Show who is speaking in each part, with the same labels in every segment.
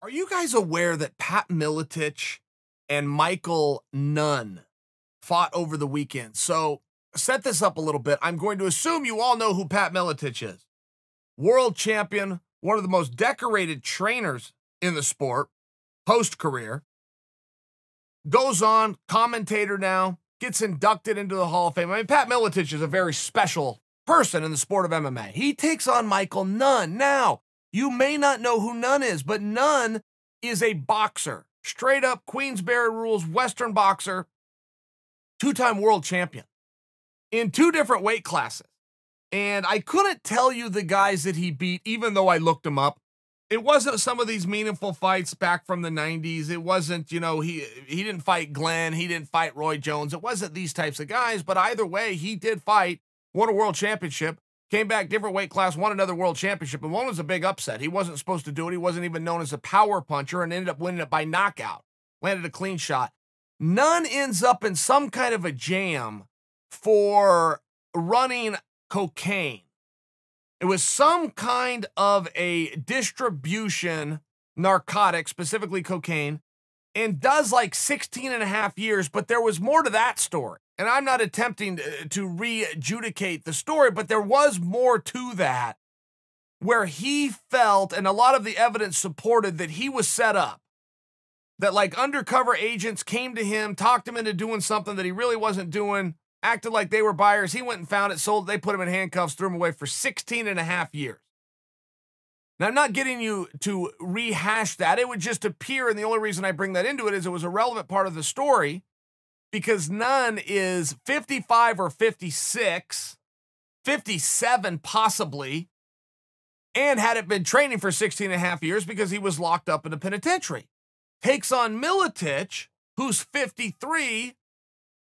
Speaker 1: Are you guys aware that Pat Militich and Michael Nunn fought over the weekend? So set this up a little bit. I'm going to assume you all know who Pat Militich is. World champion, one of the most decorated trainers in the sport, post career. Goes on, commentator now, gets inducted into the Hall of Fame. I mean, Pat Militich is a very special person in the sport of MMA. He takes on Michael Nunn. Now, you may not know who Nunn is, but Nunn is a boxer, straight up Queensberry rules, Western boxer, two time world champion in two different weight classes. And I couldn't tell you the guys that he beat, even though I looked him up. It wasn't some of these meaningful fights back from the 90s. It wasn't, you know, he he didn't fight Glenn, he didn't fight Roy Jones. It wasn't these types of guys, but either way, he did fight, won a world championship, Came back different weight class, won another world championship, and one was a big upset. He wasn't supposed to do it. He wasn't even known as a power puncher and ended up winning it by knockout. Landed a clean shot. None ends up in some kind of a jam for running cocaine. It was some kind of a distribution narcotic, specifically cocaine, and does like 16 and a half years, but there was more to that story. And I'm not attempting uh, to adjudicate the story, but there was more to that where he felt, and a lot of the evidence supported, that he was set up. That like undercover agents came to him, talked him into doing something that he really wasn't doing, acted like they were buyers. He went and found it, sold it. They put him in handcuffs, threw him away for 16 and a half years. Now, I'm not getting you to rehash that. It would just appear, and the only reason I bring that into it is it was a relevant part of the story because none is 55 or 56, 57 possibly, and hadn't been training for 16 and a half years because he was locked up in a penitentiary. Takes on Militich, who's 53,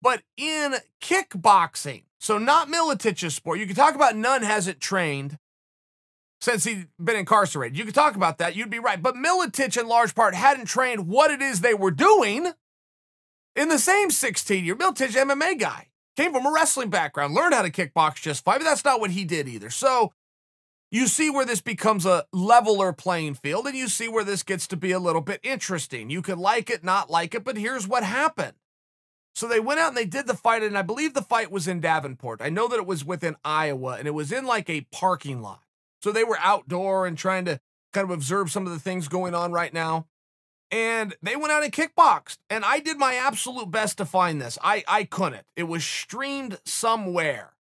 Speaker 1: but in kickboxing. So not Militich's sport. You can talk about none hasn't trained since he'd been incarcerated. You could talk about that. You'd be right. But Militich, in large part, hadn't trained what it is they were doing in the same 16 year, Bill MMA guy, came from a wrestling background, learned how to kickbox just fine, but that's not what he did either. So you see where this becomes a leveler playing field, and you see where this gets to be a little bit interesting. You could like it, not like it, but here's what happened. So they went out and they did the fight, and I believe the fight was in Davenport. I know that it was within Iowa, and it was in like a parking lot. So they were outdoor and trying to kind of observe some of the things going on right now and they went out and kickboxed. And I did my absolute best to find this. I, I couldn't. It was streamed somewhere.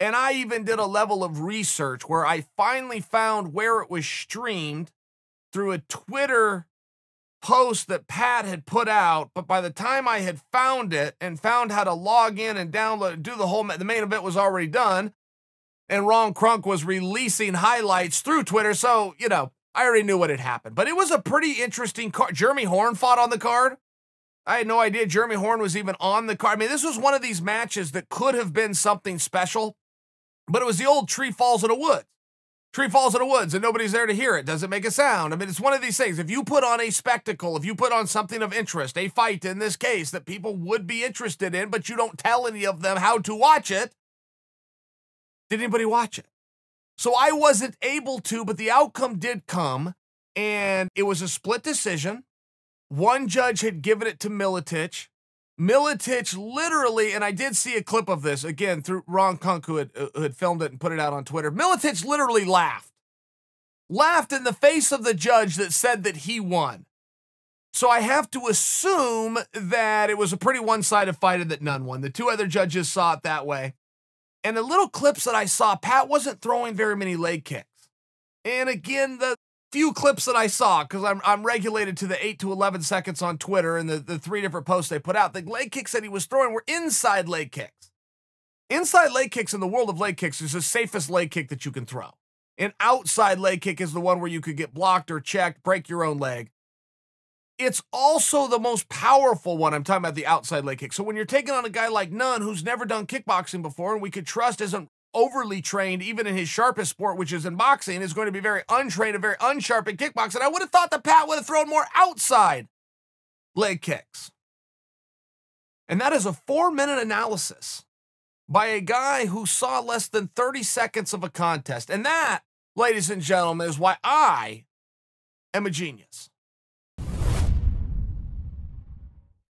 Speaker 1: And I even did a level of research where I finally found where it was streamed through a Twitter post that Pat had put out. But by the time I had found it and found how to log in and download and do the whole, the main event was already done. And Ron Crunk was releasing highlights through Twitter. So, you know, I already knew what had happened, but it was a pretty interesting card. Jeremy Horn fought on the card. I had no idea Jeremy Horn was even on the card. I mean, this was one of these matches that could have been something special, but it was the old tree falls in a woods. Tree falls in the woods and nobody's there to hear it. does it make a sound. I mean, it's one of these things. If you put on a spectacle, if you put on something of interest, a fight in this case that people would be interested in, but you don't tell any of them how to watch it, did anybody watch it? So I wasn't able to, but the outcome did come, and it was a split decision. One judge had given it to Militich. Militich literally, and I did see a clip of this again through Ron Kunk, who had, who had filmed it and put it out on Twitter. Militich literally laughed, laughed in the face of the judge that said that he won. So I have to assume that it was a pretty one sided fight and that none won. The two other judges saw it that way. And the little clips that I saw, Pat wasn't throwing very many leg kicks. And again, the few clips that I saw, because I'm, I'm regulated to the 8 to 11 seconds on Twitter and the, the three different posts they put out, the leg kicks that he was throwing were inside leg kicks. Inside leg kicks in the world of leg kicks is the safest leg kick that you can throw. An outside leg kick is the one where you could get blocked or checked, break your own leg. It's also the most powerful one. I'm talking about the outside leg kick. So when you're taking on a guy like Nunn, who's never done kickboxing before, and we could trust isn't overly trained, even in his sharpest sport, which is in boxing, is going to be very untrained and very unsharp in kickboxing. I would have thought that Pat would have thrown more outside leg kicks. And that is a four minute analysis by a guy who saw less than 30 seconds of a contest. And that, ladies and gentlemen, is why I am a genius.